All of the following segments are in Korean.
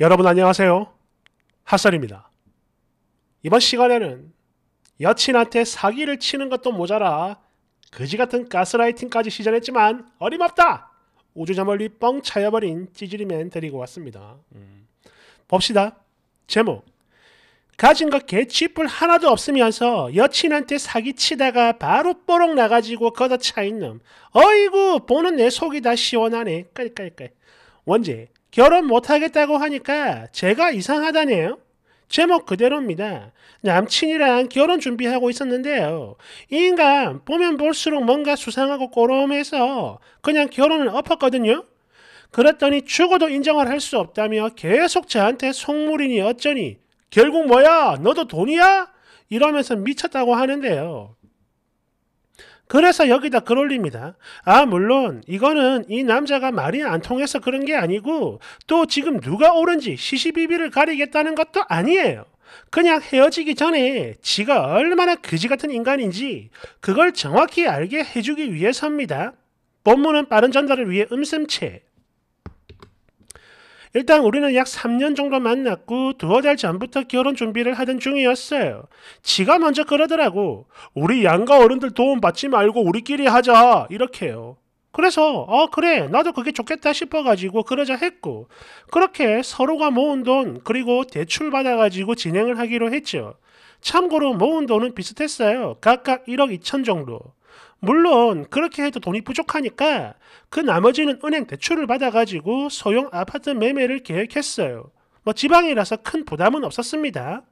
여러분 안녕하세요. 핫설입니다. 이번 시간에는 여친한테 사기를 치는 것도 모자라 거지 같은 가스라이팅까지 시전했지만 어림없다! 우주저 멀리 뻥 차여버린 찌질이맨 데리고 왔습니다. 음. 봅시다. 제목 가진 것 개취뿔 하나도 없으면서 여친한테 사기치다가 바로 뽀록 나가지고 걷어차인 놈. 어이구 보는 내 속이 다 시원하네. 깔깔깔. 원제 결혼 못하겠다고 하니까 제가 이상하다네요. 제목 그대로입니다. 남친이랑 결혼 준비하고 있었는데요. 이 인간 보면 볼수록 뭔가 수상하고 꼬롬해서 그냥 결혼을 엎었거든요. 그랬더니 죽어도 인정을 할 수 없다며 계속 저한테 속물이니 어쩌니 결국 뭐야 너도 돈이야? 이러면서 미쳤다고 하는데요. 그래서 여기다 글 올립니다. 아, 물론 이거는 이 남자가 말이 안 통해서 그런 게 아니고 또 지금 누가 옳은지 시시비비를 가리겠다는 것도 아니에요. 그냥 헤어지기 전에 지가 얼마나 그지 같은 인간인지 그걸 정확히 알게 해주기 위해서입니다. 본문은 빠른 전달을 위해 음슴체, 일단 우리는 약 3년 정도 만났고 두어 달 전부터 결혼 준비를 하던 중이었어요. 지가 먼저 그러더라고. 우리 양가 어른들 도움 받지 말고 우리끼리 하자. 이렇게요. 그래서 어 그래 나도 그게 좋겠다 싶어가지고 그러자 했고 그렇게 서로가 모은 돈 그리고 대출 받아가지고 진행을 하기로 했죠. 참고로 모은 돈은 비슷했어요. 각각 1억 2천 정도. 물론 그렇게 해도 돈이 부족하니까 그 나머지는 은행 대출을 받아가지고 소형 아파트 매매를 계획했어요. 뭐 지방이라서 큰 부담은 없었습니다.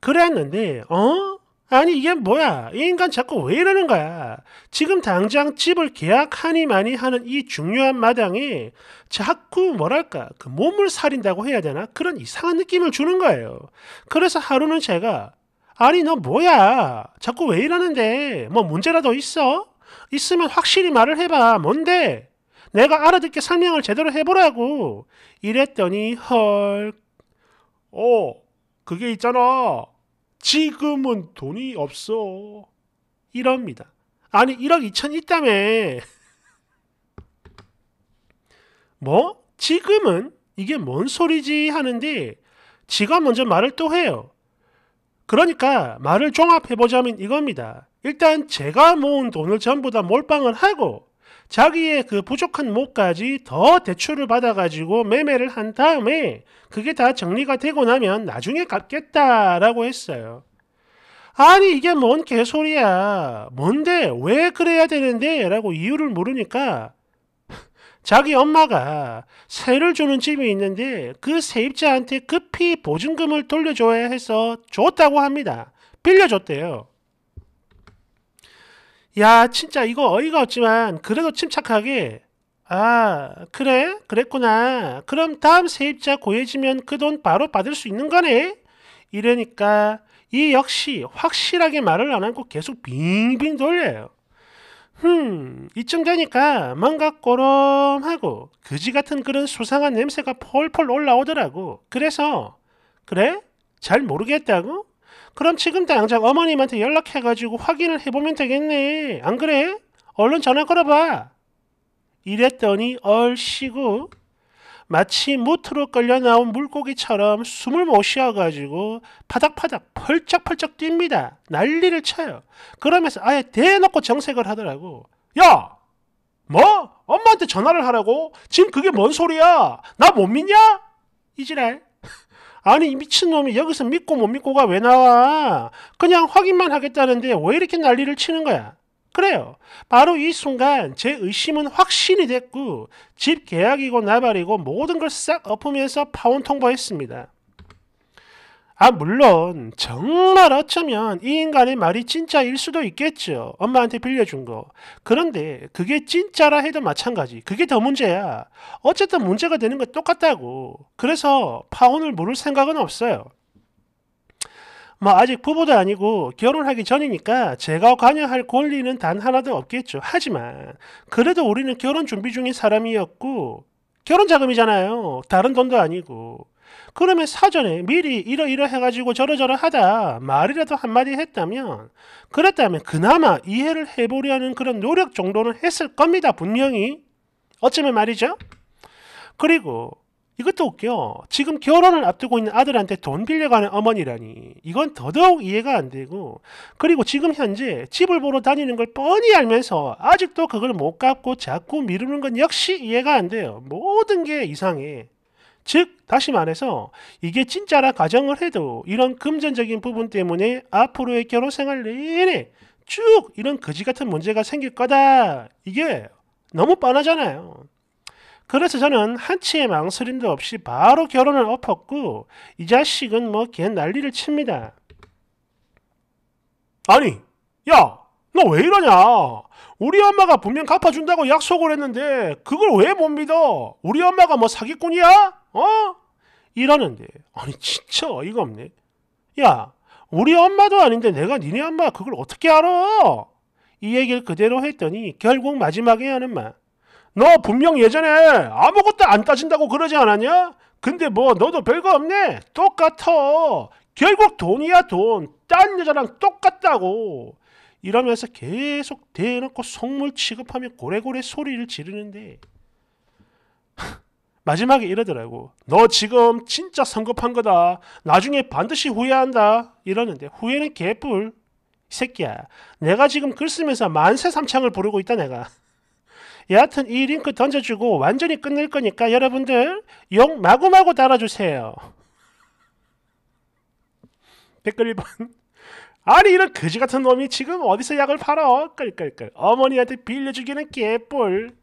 그랬는데 어? 아니 이게 뭐야? 이 인간 자꾸 왜 이러는 거야? 지금 당장 집을 계약하니 많이 하는 이 중요한 마당에 자꾸 뭐랄까 그 몸을 사린다고 해야 되나 그런 이상한 느낌을 주는 거예요. 그래서 하루는 제가 아니 너 뭐야? 자꾸 왜 이러는데? 뭐 문제라도 있어? 있으면 확실히 말을 해봐. 뭔데? 내가 알아듣게 설명을 제대로 해보라고. 이랬더니 헐. 어, 그게 있잖아. 지금은 돈이 없어. 이럽니다. 아니 1억 2천 있다며. 뭐? 지금은? 이게 뭔 소리지? 하는데 지가 먼저 말을 또 해요. 그러니까 말을 종합해보자면 이겁니다. 일단 제가 모은 돈을 전부 다 몰빵을 하고 자기의 그 부족한 몫까지 더 대출을 받아가지고 매매를 한 다음에 그게 다 정리가 되고 나면 나중에 갚겠다라고 했어요. 아니 이게 뭔 개소리야. 뭔데 왜 그래야 되는데 라고 이유를 모르니까 자기 엄마가 세를 주는 집이 있는데 그 세입자한테 급히 보증금을 돌려줘야 해서 줬다고 합니다. 빌려줬대요. 야, 진짜 이거 어이가 없지만 그래도 침착하게 아, 그래? 그랬구나. 그럼 다음 세입자 고해지면 그 돈 바로 받을 수 있는 거네? 이러니까 이 역시 확실하게 말을 안 하고 계속 빙빙 돌려요. 흠, 이쯤 되니까 뭔가 꼬롬하고 그지 같은 그런 수상한 냄새가 폴폴 올라오더라고. 그래서 그래? 잘 모르겠다고? 그럼 지금 당장 어머님한테 연락해가지고 확인을 해보면 되겠네. 안 그래? 얼른 전화 걸어봐. 이랬더니 얼씨구 마치 무트로 끌려 나온 물고기처럼 숨을 못 쉬어가지고 파닥파닥 펄쩍펄쩍 뜁니다. 난리를 쳐요. 그러면서 아예 대놓고 정색을 하더라고. 야! 뭐? 엄마한테 전화를 하라고? 지금 그게 뭔 소리야? 나 못 믿냐? 이지랄. 아니 미친놈이 여기서 믿고 못 믿고가 왜 나와? 그냥 확인만 하겠다는데 왜 이렇게 난리를 치는 거야? 그래요. 바로 이 순간 제 의심은 확신이 됐고 집 계약이고 나발이고 모든 걸 싹 엎으면서 파혼 통보했습니다. 아 물론 정말 어쩌면 이 인간의 말이 진짜일 수도 있겠죠. 엄마한테 빌려준 거. 그런데 그게 진짜라 해도 마찬가지. 그게 더 문제야. 어쨌든 문제가 되는 건 똑같다고. 그래서 파혼을 물을 생각은 없어요. 뭐 아직 부부도 아니고 결혼하기 전이니까 제가 관여할 권리는 단 하나도 없겠죠. 하지만 그래도 우리는 결혼 준비 중인 사람이었고 결혼 자금이잖아요. 다른 돈도 아니고. 그러면 사전에 미리 이러이러 해가지고 저러저러 하다 말이라도 한마디 했다면 그랬다면 그나마 이해를 해보려는 그런 노력 정도는 했을 겁니다. 분명히. 어쩌면 말이죠. 그리고 이것도 웃겨. 지금 결혼을 앞두고 있는 아들한테 돈 빌려가는 어머니라니. 이건 더더욱 이해가 안 되고. 그리고 지금 현재 집을 보러 다니는 걸 뻔히 알면서 아직도 그걸 못 갚고 자꾸 미루는 건 역시 이해가 안 돼요. 모든 게 이상해. 즉, 다시 말해서 이게 진짜라 가정을 해도 이런 금전적인 부분 때문에 앞으로의 결혼 생활 내내 쭉 이런 거지 같은 문제가 생길 거다. 이게 너무 뻔하잖아요. 그래서 저는 한치의 망설임도 없이 바로 결혼을 엎었고 이 자식은 뭐 걔 난리를 칩니다. 아니, 야, 너 왜 이러냐? 우리 엄마가 분명 갚아준다고 약속을 했는데 그걸 왜 못 믿어? 우리 엄마가 뭐 사기꾼이야? 어? 이러는데 아니 진짜 어이가 없네. 야, 우리 엄마도 아닌데 내가 니네 엄마 그걸 어떻게 알아? 이 얘기를 그대로 했더니 결국 마지막에 하는 말. 너 분명 예전에 아무것도 안 따진다고 그러지 않았냐? 근데 뭐 너도 별거 없네? 똑같어. 결국 돈이야 돈. 딴 여자랑 똑같다고. 이러면서 계속 대놓고 속물 취급하며 고래고래 소리를 지르는데 마지막에 이러더라고. 너 지금 진짜 성급한 거다. 나중에 반드시 후회한다. 이러는데 후회는 개뿔. 새끼야. 내가 지금 글 쓰면서 만세 삼창을 부르고 있다 내가. 여하튼 이 링크 던져주고 완전히 끝낼 거니까 여러분들 욕 마구마구 달아주세요. 댓글 1번 아니 이런 거지 같은 놈이 지금 어디서 약을 팔어? 끌끌끌 어머니한테 빌려주기는 개뿔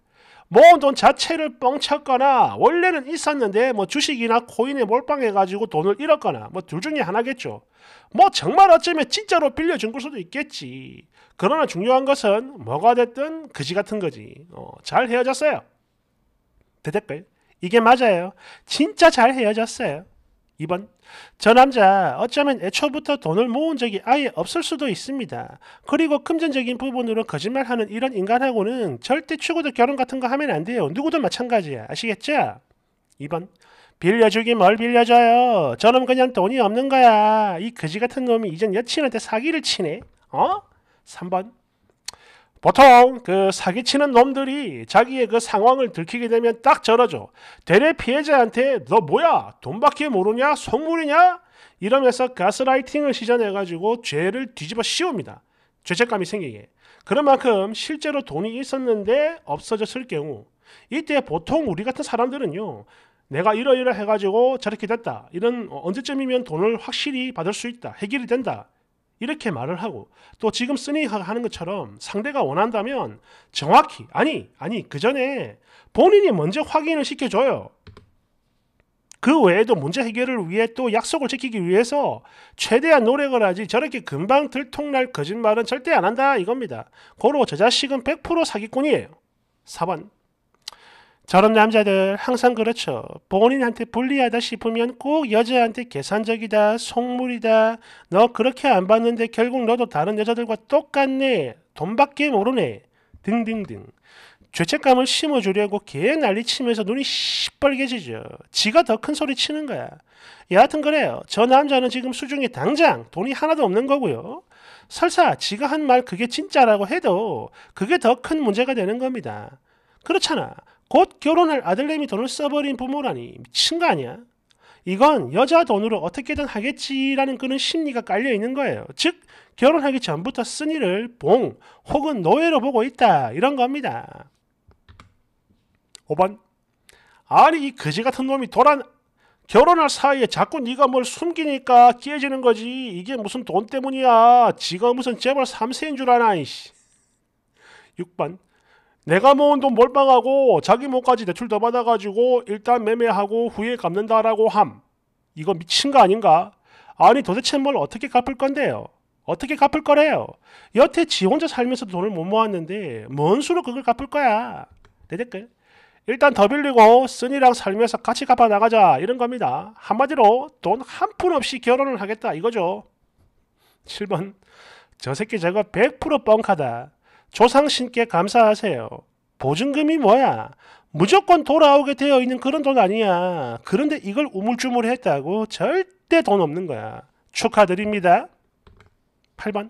모은 돈 자체를 뻥쳤거나 원래는 있었는데 뭐 주식이나 코인에 몰빵해가지고 돈을 잃었거나 뭐 둘 중에 하나겠죠. 뭐 정말 어쩌면 진짜로 빌려준 걸 수도 있겠지. 그러나 중요한 것은 뭐가 됐든 그지 같은 거지. 어, 잘 헤어졌어요. 대댓글. 이게 맞아요. 진짜 잘 헤어졌어요. 2번. 저 남자 어쩌면 애초부터 돈을 모은 적이 아예 없을 수도 있습니다. 그리고 금전적인 부분으로 거짓말하는 이런 인간하고는 절대 최고도 결혼 같은 거 하면 안 돼요. 누구도 마찬가지야. 아시겠죠? 2번. 빌려주기 뭘 빌려줘요. 저놈 그냥 돈이 없는 거야. 이 거지 같은 놈이 이젠 여친한테 사기를 치네. 어? 3번 보통 그 사기치는 놈들이 자기의 그 상황을 들키게 되면 딱 저러죠. 대래 피해자한테 너 뭐야? 돈밖에 모르냐? 속물이냐? 이러면서 가스라이팅을 시전해가지고 죄를 뒤집어 씌웁니다. 죄책감이 생기게. 그런 만큼 실제로 돈이 있었는데 없어졌을 경우 이때 보통 우리 같은 사람들은요. 내가 이러이러 해가지고 저렇게 됐다. 이런 언제쯤이면 돈을 확실히 받을 수 있다. 해결이 된다. 이렇게 말을 하고 또 지금 쓰니 하는 것처럼 상대가 원한다면 정확히 아니 아니 그 전에 본인이 먼저 확인을 시켜줘요. 그 외에도 문제 해결을 위해 또 약속을 지키기 위해서 최대한 노력을 하지 저렇게 금방 들통날 거짓말은 절대 안 한다 이겁니다. 고로 저 자식은 100% 사기꾼이에요. 4번 저런 남자들 항상 그렇죠. 본인한테 불리하다 싶으면 꼭 여자한테 계산적이다, 속물이다, 너 그렇게 안 봤는데 결국 너도 다른 여자들과 똑같네, 돈밖에 모르네, 등등등. 죄책감을 심어주려고 개 난리치면서 눈이 시뻘개지죠. 지가 더 큰 소리 치는 거야. 여하튼 그래요. 저 남자는 지금 수중에 당장 돈이 하나도 없는 거고요. 설사 지가 한 말 그게 진짜라고 해도 그게 더 큰 문제가 되는 겁니다. 그렇잖아. 곧 결혼할 아들내미 돈을 써버린 부모라니 미친 거 아니야? 이건 여자 돈으로 어떻게든 하겠지라는 그런 심리가 깔려 있는 거예요. 즉 결혼하기 전부터 쓴 일을 봉 혹은 노예로 보고 있다 이런 겁니다. 5번 아니 이 거지 같은 놈이 돌아 결혼할 사이에 자꾸 네가 뭘 숨기니까 깨지는 거지 이게 무슨 돈 때문이야 지가 무슨 재벌 3세인 줄 아나 이씨. 6번 내가 모은 돈 몰빵하고 자기 몫까지 대출 도 받아가지고 일단 매매하고 후에 갚는다라고 함. 이거 미친 거 아닌가? 아니 도대체 뭘 어떻게 갚을 건데요? 어떻게 갚을 거래요? 여태 지 혼자 살면서 돈을 못 모았는데 뭔 수로 그걸 갚을 거야? 내 댓글. 일단 더 빌리고 쓴이랑 살면서 같이 갚아 나가자 이런 겁니다. 한마디로 돈 한 푼 없이 결혼을 하겠다 이거죠. 7번 저 새끼 저거 100% 뻥카다. 조상신께 감사하세요. 보증금이 뭐야? 무조건 돌아오게 되어 있는 그런 돈 아니야. 그런데 이걸 우물쭈물 했다고 절대 돈 없는 거야. 축하드립니다. 8번.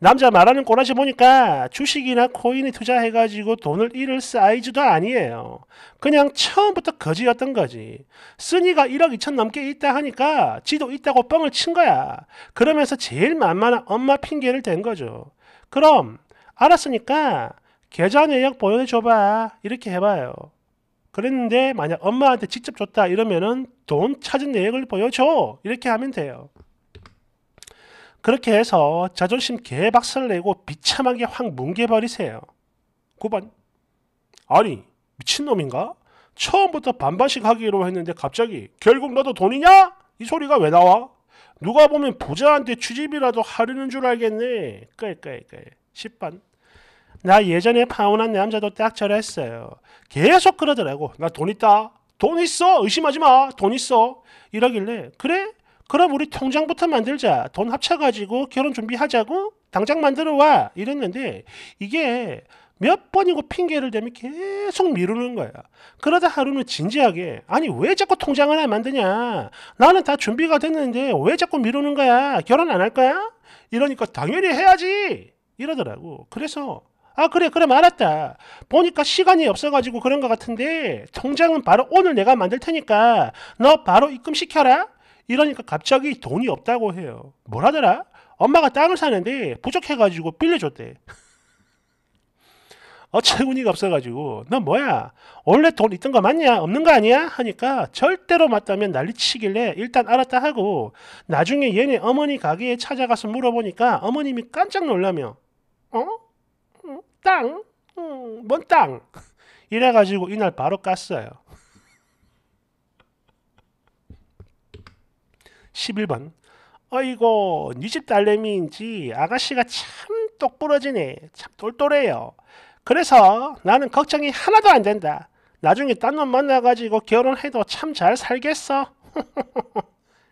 남자 말하는 꼬라지 보니까 주식이나 코인에 투자해가지고 돈을 잃을 사이즈도 아니에요. 그냥 처음부터 거지였던 거지. 쓰니가 1억 2천 넘게 있다 하니까 지도 있다고 뻥을 친 거야. 그러면서 제일 만만한 엄마 핑계를 댄 거죠. 그럼 알았으니까 계좌 내역 보여줘봐 이렇게 해봐요. 그랬는데 만약 엄마한테 직접 줬다 이러면은 돈 찾은 내역을 보여줘 이렇게 하면 돼요. 그렇게 해서 자존심 개박살 내고 비참하게 확 뭉개버리세요. 9번 아니 미친놈인가? 처음부터 반반씩 하기로 했는데 갑자기 결국 너도 돈이냐? 이 소리가 왜 나와? 누가 보면 부자한테 취집이라도 하려는 줄 알겠네. 까이까이까이. 10번 나 예전에 파혼한 남자도 딱 저랬어요. 계속 그러더라고. 나 돈 있다. 돈 있어. 의심하지 마. 돈 있어. 이러길래 그래? 그럼 우리 통장부터 만들자. 돈 합쳐가지고 결혼 준비하자고 당장 만들어 와. 이랬는데 이게 몇 번이고 핑계를 대면 계속 미루는 거야. 그러다 하루는 진지하게 아니 왜 자꾸 통장 하나 만드냐? 나는 다 준비가 됐는데 왜 자꾸 미루는 거야? 결혼 안 할 거야? 이러니까 당연히 해야지. 이러더라고. 그래서 아 그래 그럼 알았다. 보니까 시간이 없어가지고 그런 것 같은데 통장은 바로 오늘 내가 만들 테니까 너 바로 입금시켜라. 이러니까 갑자기 돈이 없다고 해요. 뭐라더라? 엄마가 땅을 사는데 부족해가지고 빌려줬대. 어처구니가 없어가지고 너 뭐야 원래 돈 있던 거 맞냐 없는 거 아니야 하니까 절대로 맞다면 난리치길래 일단 알았다 하고 나중에 얘네 어머니 가게에 찾아가서 물어보니까 어머님이 깜짝 놀라며 어? 땅, 음, 뭔 땅. 이래가지고 이날 바로 깠어요. 11번. 어이고, 니집 딸내미인지 아가씨가 참 똑부러지네. 참 똘똘해요. 그래서 나는 걱정이 하나도 안 된다. 나중에 딴 놈 만나가지고 결혼해도 참 잘 살겠어.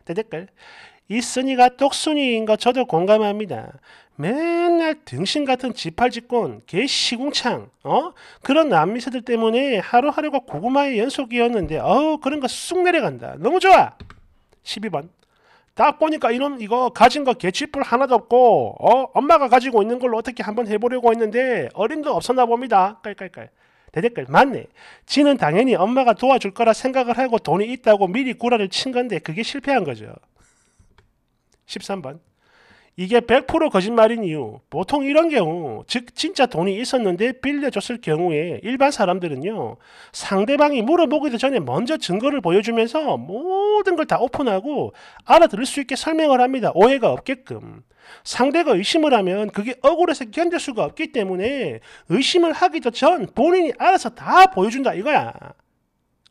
대댓글. 이순이가 똑순이인거 저도 공감합니다. 맨날 등신 같은 지팔지권개 시궁창, 어? 그런 남미새들 때문에 하루하루가 고구마의 연속이었는데, 어우, 그런 거 쑥 내려간다. 너무 좋아! 12번. 딱 보니까 이놈 이거 가진 거 개취뿔 하나도 없고, 어? 엄마가 가지고 있는 걸로 어떻게 한번 해보려고 했는데, 어림도 없었나 봅니다. 깔깔깔. 대댓글 맞네. 지는 당연히 엄마가 도와줄 거라 생각을 하고 돈이 있다고 미리 구라를 친 건데 그게 실패한 거죠. 13번. 이게 100% 거짓말인 이유. 보통 이런 경우, 즉 진짜 돈이 있었는데 빌려줬을 경우에 일반 사람들은요. 상대방이 물어보기도 전에 먼저 증거를 보여주면서 모든 걸 다 오픈하고 알아들을 수 있게 설명을 합니다. 오해가 없게끔. 상대가 의심을 하면 그게 억울해서 견딜 수가 없기 때문에 의심을 하기도 전 본인이 알아서 다 보여준다 이거야.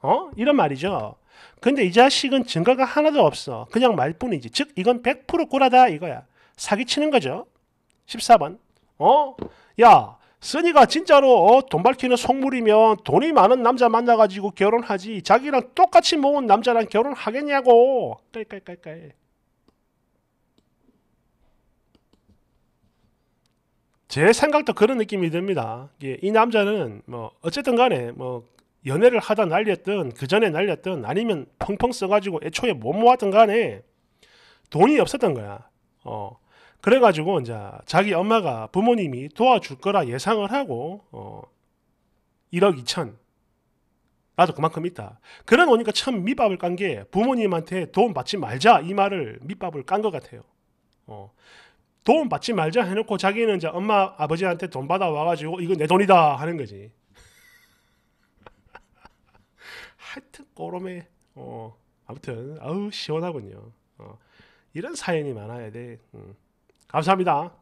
어? 이런 말이죠. 근데 이 자식은 증거가 하나도 없어. 그냥 말뿐이지. 즉 이건 100% 꼬라다 이거야. 사기치는 거죠. 14번. 어? 야, 쓰니가 진짜로 어, 돈 밝히는 속물이면 돈이 많은 남자 만나가지고 결혼하지 자기랑 똑같이 모은 남자랑 결혼하겠냐고. 깔깔깔깔. 제 생각도 그런 느낌이 듭니다. 예, 이 남자는 뭐 어쨌든 간에 뭐 연애를 하다 날렸든 그 전에 날렸든 아니면 펑펑 써가지고 애초에 못 모았든 간에 돈이 없었던 거야. 어. 그래가지고 이제 자기 엄마가 부모님이 도와줄 거라 예상을 하고 어 1억 2천 나도 그만큼 있다. 그런 오니까 참 밑밥을 깐 게 부모님한테 도움 받지 말자 이 말을 밑밥을 깐 것 같아요. 어. 도움 받지 말자 해놓고 자기는 이제 엄마 아버지한테 돈 받아 와가지고 이거 내 돈이다 하는 거지. 하여튼 꼬롬에 어 아무튼 아우 시원하군요. 어. 이런 사연이 많아야 돼. 음. 감사합니다.